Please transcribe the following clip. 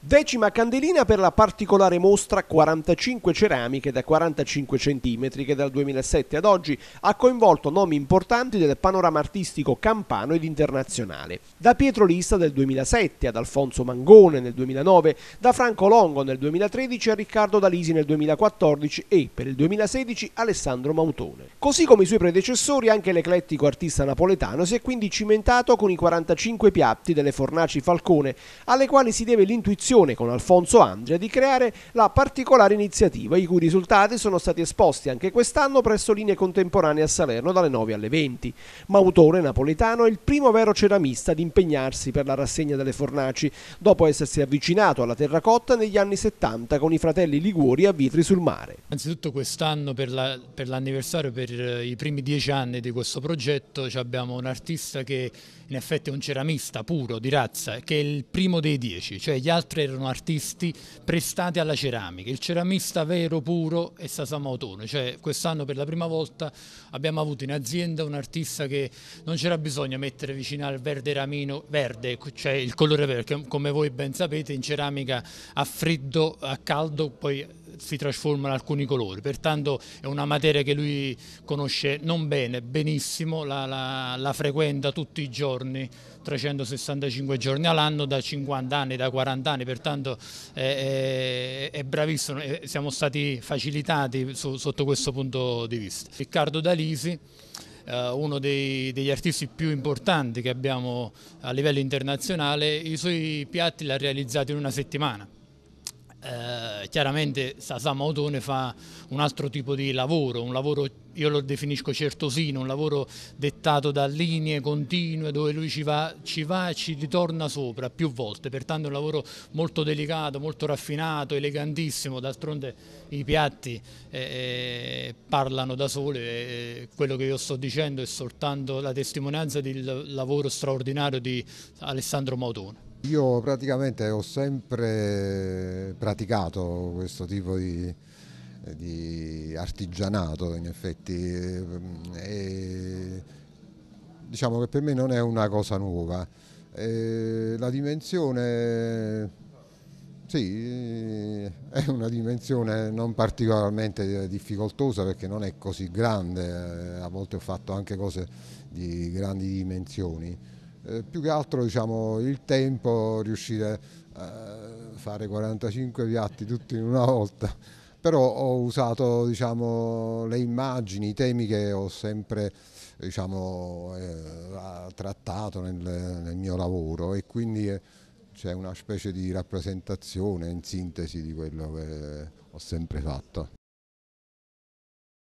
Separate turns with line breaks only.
Decima candelina per la particolare mostra 45 ceramiche da 45 cm che dal 2007 ad oggi ha coinvolto nomi importanti del panorama artistico campano ed internazionale. Da Pietro Lista del 2007 ad Alfonso Mangone nel 2009, da Franco Longo nel 2013 a Riccardo Dalisi nel 2014 e per il 2016 Alessandro Mautone. Così come i suoi predecessori anche l'eclettico artista napoletano si è quindi cimentato con i 45 piatti delle fornaci Falcone alle quali si deve l'intuizione intenzione con Alfonso Andria di creare la particolare iniziativa, i cui risultati sono stati esposti anche quest'anno presso linee contemporanee a Salerno dalle 9 alle 20. Ma autore napoletano è il primo vero ceramista ad impegnarsi per la rassegna delle fornaci, dopo essersi avvicinato alla terracotta negli anni 70 con i fratelli Liguori a Vitri sul mare.
Innanzitutto quest'anno per, l'anniversario, la, per, per eh, i primi dieci anni di questo progetto, abbiamo un artista che in effetti è un ceramista puro, di razza, che è il primo dei dieci, cioè gli altri sempre erano artisti prestati alla ceramica, il ceramista vero puro è Sasamo Otono, cioè quest'anno per la prima volta abbiamo avuto in azienda un artista che non c'era bisogno mettere vicino al verde ramino verde, cioè il colore verde, come voi ben sapete in ceramica a freddo, a caldo, poi si trasformano alcuni colori, pertanto è una materia che lui conosce non bene, benissimo, la, la, la frequenta tutti i giorni, 365 giorni all'anno, da 50 anni, da 40 anni, pertanto è, è, è bravissimo, siamo stati facilitati su, sotto questo punto di vista. Riccardo Dalisi eh, uno dei, degli artisti più importanti che abbiamo a livello internazionale, i suoi piatti li ha realizzati in una settimana. Eh, chiaramente Sasama Otone fa un altro tipo di lavoro, un lavoro io lo definisco certosino, un lavoro dettato da linee continue dove lui ci va, ci va e ci ritorna sopra più volte, pertanto è un lavoro molto delicato, molto raffinato, elegantissimo, d'altronde i piatti eh, eh parlano da sole, eh, quello che io sto dicendo è soltanto la testimonianza del lavoro straordinario di Alessandro Mautone.
Io praticamente ho sempre praticato questo tipo di, di artigianato in effetti e diciamo che per me non è una cosa nuova. E la dimensione sì, è una dimensione non particolarmente difficoltosa perché non è così grande, eh, a volte ho fatto anche cose di grandi dimensioni. Eh, più che altro diciamo, il tempo, riuscire a eh, fare 45 piatti tutti in una volta, però ho usato diciamo, le immagini, i temi che ho sempre diciamo, eh, trattato nel, nel, mio lavoro e quindi eh, c'è una specie di rappresentazione in sintesi di quello che ho sempre fatto.